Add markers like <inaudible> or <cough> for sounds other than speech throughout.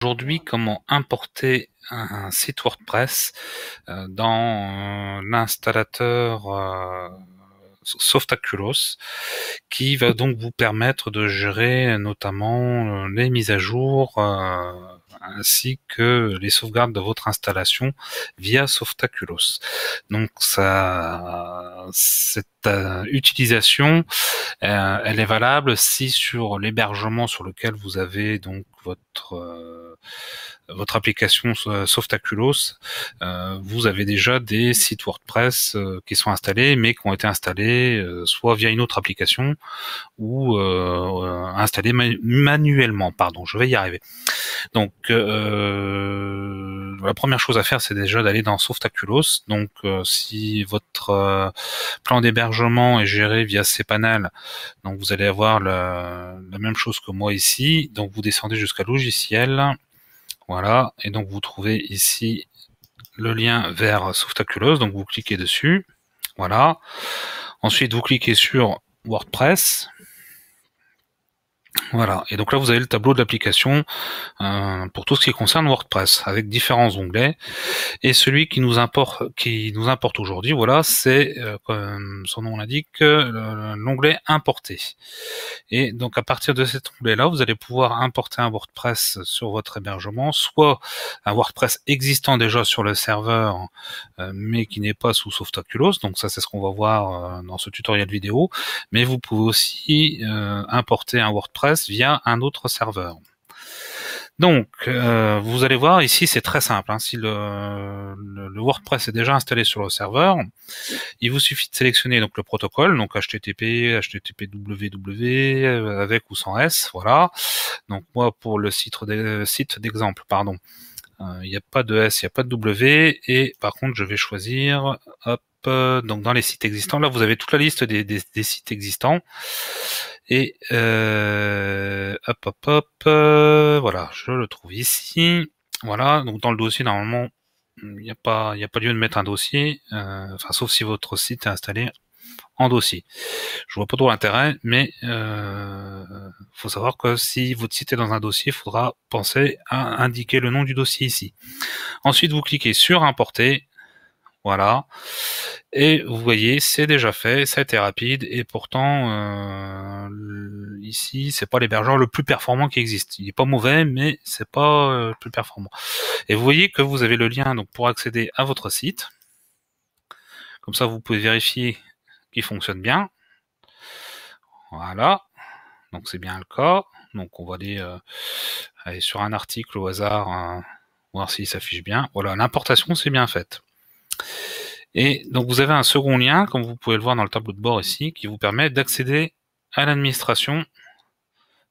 Aujourd'hui, comment importer un site WordPress euh, dans euh, l'installateur euh, Softaculos, qui va donc vous permettre de gérer notamment euh, les mises à jour euh, ainsi que les sauvegardes de votre installation via Softaculos. Donc ça, cette euh, utilisation, elle est valable si sur l'hébergement sur lequel vous avez donc votre votre application Softaculos, euh, vous avez déjà des sites WordPress euh, qui sont installés, mais qui ont été installés euh, soit via une autre application ou installés manuellement. Pardon, je vais y arriver. Donc, la première chose à faire, c'est déjà d'aller dans Softaculos. Donc, si votre plan d'hébergement est géré via cPanel, donc vous allez avoir la, la même chose que moi ici. Donc, vous descendez jusqu'à logiciel voilà, et donc vous trouvez ici le lien vers Softaculous, donc vous cliquez dessus. Voilà. Ensuite, vous cliquez sur WordPress. Voilà, et donc là vous avez le tableau de l'application euh, pour tout ce qui concerne WordPress, avec différents onglets. Et celui qui nous importe, qui nous importe aujourd'hui, voilà, c'est euh, comme son nom l'indique, euh, l'onglet importer. Et donc à partir de cet onglet-là, vous allez pouvoir importer un WordPress sur votre hébergement, soit un WordPress existant déjà sur le serveur, mais qui n'est pas sous Softaculous Donc ça c'est ce qu'on va voir dans ce tutoriel vidéo. Mais vous pouvez aussi importer un WordPress via un autre serveur. Donc, euh, vous allez voir ici, c'est très simple. Hein. Si le, WordPress est déjà installé sur le serveur, il vous suffit de sélectionner donc le protocole, donc HTTP, HTTP ww avec ou sans S, voilà. Donc moi pour le site d'exemple, pardon, euh, il n'y a pas de S, il n'y a pas de W, et par contre je vais choisir, hop, euh, donc dans les sites existants, là vous avez toute la liste des, des sites existants. Et euh, hop hop hop, euh, voilà, je le trouve ici. Voilà, donc dans le dossier normalement, il n'y a pas, il a pas lieu de mettre un dossier, euh, enfin sauf si votre site est installé en dossier. Je vois pas trop l'intérêt, mais euh, faut savoir que si votre site est dans un dossier, il faudra penser à indiquer le nom du dossier ici. Ensuite, vous cliquez sur importer. Voilà. Et vous voyez, c'est déjà fait, ça a été rapide, et pourtant euh, ici, c'est pas l'hébergeur le plus performant qui existe. Il est pas mauvais, mais c'est pas euh, le plus performant. Et vous voyez que vous avez le lien donc pour accéder à votre site. Comme ça, vous pouvez vérifier qu'il fonctionne bien. Voilà, donc c'est bien le cas. Donc on va aller, euh, aller sur un article au hasard, hein, voir s'il s'affiche bien. Voilà, l'importation c'est bien faite. Et donc vous avez un second lien, comme vous pouvez le voir dans le tableau de bord ici, qui vous permet d'accéder à l'administration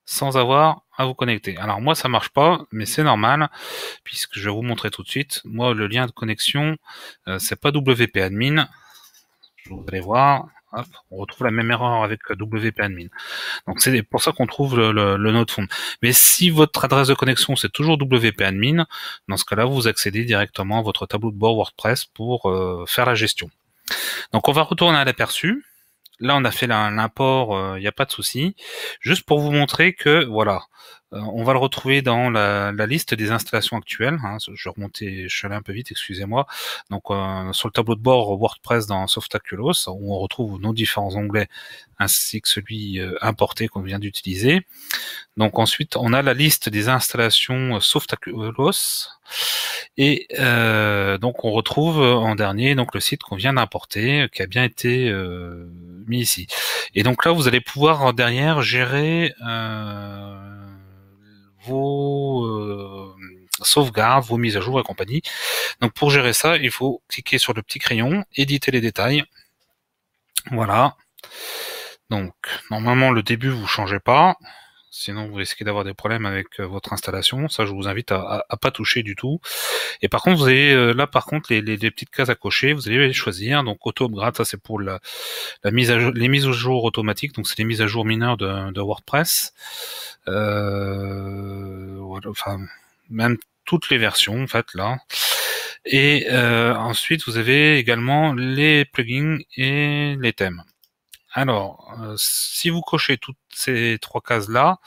sans avoir à vous connecter. Alors moi ça marche pas, mais c'est normal, puisque je vais vous montrer tout de suite. Moi le lien de connexion, euh, c'est pas WP admin. Vous allez voir, on retrouve la même erreur avec WP admin. Donc c'est pour ça qu'on trouve le, le, node fond. Mais si votre adresse de connexion c'est toujours WP admin, dans ce cas-là vous accédez directement à votre tableau de bord WordPress pour euh, faire la gestion. Donc on va retourner à l'aperçu. Là, on a fait l'import, il n'y a pas de souci. Juste pour vous montrer que, voilà, euh, on va le retrouver dans la, liste des installations actuelles. Hein. Je remontais, je suis allé un peu vite, excusez-moi. Donc euh, sur le tableau de bord WordPress dans Softaculos, où on retrouve nos différents onglets ainsi que celui euh, importé qu'on vient d'utiliser. Donc ensuite, on a la liste des installations Softaculos et donc on retrouve en dernier donc le site qu'on vient d'importer, qui a bien été ici. Et donc là, vous allez pouvoir euh, derrière gérer euh, vos euh, sauvegardes, vos mises à jour et compagnie. Donc pour gérer ça, il faut cliquer sur le petit crayon, éditer les détails. Voilà. Donc normalement le début vous changez pas. Sinon, vous risquez d'avoir des problèmes avec euh, votre installation. Ça, je vous invite à, à, pas toucher du tout. Et par contre, vous avez euh, là, par contre, les, petites cases à cocher, vous allez les choisir. Donc, auto upgrade, ça c'est pour la, mise à jour, les mises à jour automatiques. Donc, c'est les mises à jour mineures de, WordPress. Euh, enfin, même toutes les versions en fait là. Et ensuite, vous avez également les plugins et les thèmes. Alors, euh, si vous cochez toutes ces trois cases-là,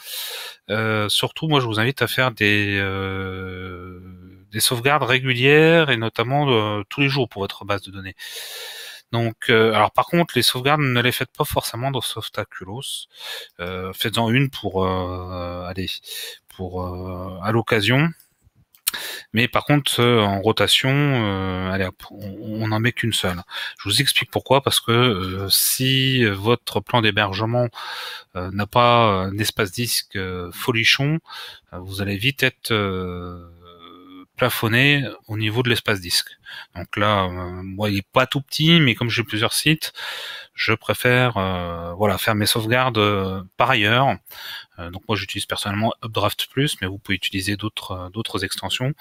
euh, surtout, moi, je vous invite à faire des, euh, sauvegardes régulières et notamment tous les jours pour votre base de données. Donc, alors par contre, les sauvegardes ne les faites pas forcément dans Softaculos. faites-en une pour, aller pour à l'occasion mais par contre, euh, en rotation, euh, on n'en met qu'une seule. Je vous explique pourquoi, parce que euh, si votre plan d'hébergement n'a pas un espace disque folichon, vous allez vite être au niveau de l'espace disque. Donc là, euh, moi, il est pas tout petit, mais comme j'ai plusieurs sites, je préfère euh, voilà faire mes sauvegardes euh, par ailleurs. donc moi, j'utilise personnellement Updraft Plus, mais vous pouvez utiliser d'autres d'autres extensions.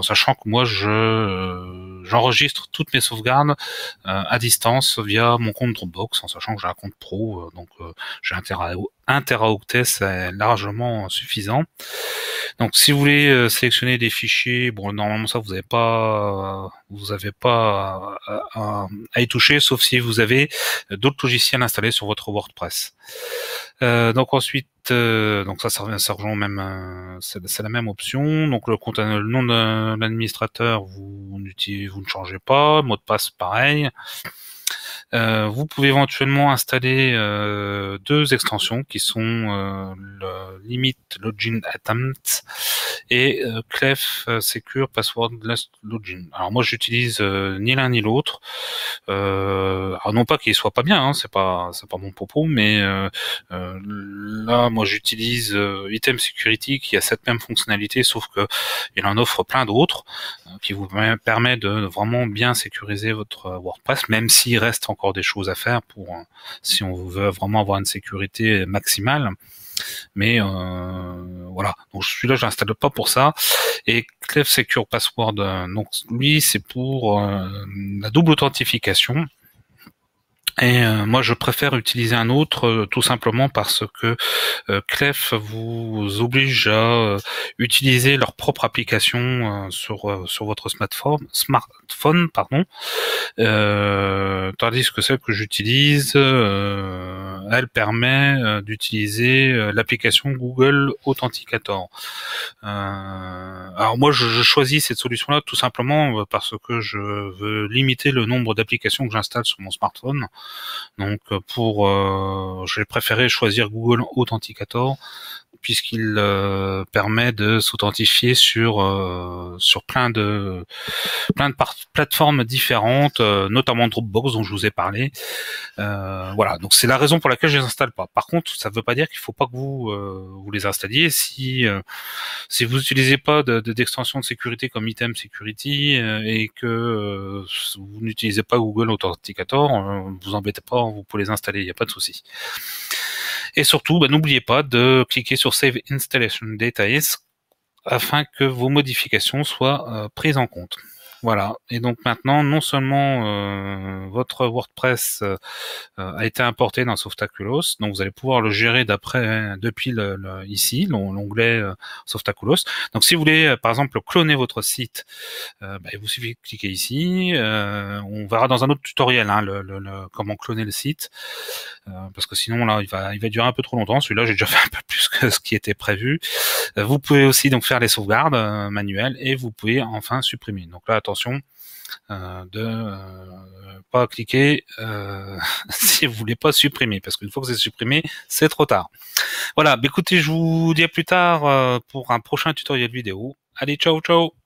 en sachant que moi, je j'enregistre toutes mes sauvegardes à distance via mon compte Dropbox, en sachant que j'ai un compte pro, donc j'ai un teraoctet, c'est largement suffisant. Donc si vous voulez euh, sélectionner des fichiers, bon normalement ça vous n'avez pas vous avez pas à, y toucher, sauf si vous avez euh, d'autres logiciels installés sur votre WordPress. Euh, donc ensuite, donc ça, ça revient, ça même, c'est la même option. Donc le, compte, le nom de l'administrateur, vous, vous ne changez pas, mot de passe pareil. Euh, vous pouvez éventuellement installer euh, deux extensions qui sont euh, le Limit Login Attempt et euh, Clef euh, Secure Password Login. Alors moi j'utilise euh, ni l'un ni l'autre. alors non pas qu'il soit pas bien, hein, c'est pas c'est pas mon propos, mais là moi j'utilise Item Security qui a cette même fonctionnalité, sauf que il en offre plein d'autres qui vous permet de vraiment bien sécuriser votre WordPress, même s'il reste encore des choses à faire pour si on veut vraiment avoir une sécurité maximale. Mais euh, voilà, donc celui-là, je l'installe pas pour ça. Et Clef Secure Password, euh, donc lui, c'est pour euh, la double authentification. Et moi, je préfère utiliser un autre, tout simplement parce que Clef vous oblige à utiliser leur propre application sur sur votre smartphone, smartphone, pardon. tandis que celle que j'utilise elle permet euh, d'utiliser euh, l'application Google Authenticator. Euh, alors moi, je, choisis cette solution-là tout simplement parce que je veux limiter le nombre d'applications que j'installe sur mon smartphone. Donc pour, j'ai préféré choisir Google Authenticator puisqu'il euh, permet de s'authentifier sur euh, sur plein de plein de plateformes différentes, euh, notamment Dropbox dont je vous ai parlé. voilà, donc c'est la raison pour laquelle je les installe pas. Par contre, ça ne veut pas dire qu'il faut pas que vous vous les installiez si si vous n'utilisez pas d'extension de, de, sécurité comme Item Security et que vous n'utilisez pas Google Authenticator, vous embêtez pas, vous pouvez les installer, il n'y a pas de souci. Et surtout, bah, n'oubliez pas de cliquer sur Save Installation Details afin que vos modifications soient euh, prises en compte. Voilà. Et donc maintenant, non seulement euh, votre WordPress euh, a été importé dans softaculous donc vous allez pouvoir le gérer d'après hein, depuis le, ici l'onglet euh, softaculous Donc si vous voulez par exemple cloner votre site, bah, il vous suffit de cliquer ici. on verra dans un autre tutoriel hein, le, comment cloner le site parce que sinon là il va il va durer un peu trop longtemps. Celui-là j'ai déjà fait un peu plus que ce qui était prévu. Vous pouvez aussi donc faire les sauvegardes manuelles et vous pouvez enfin supprimer. Donc là attention euh, de euh, pas cliquer euh, <laughs> si vous voulez pas supprimer, parce qu'une fois que c'est supprimé, c'est trop tard. Voilà, bah, écoutez, je vous dis à plus tard pour un prochain tutoriel vidéo. Allez, ciao, ciao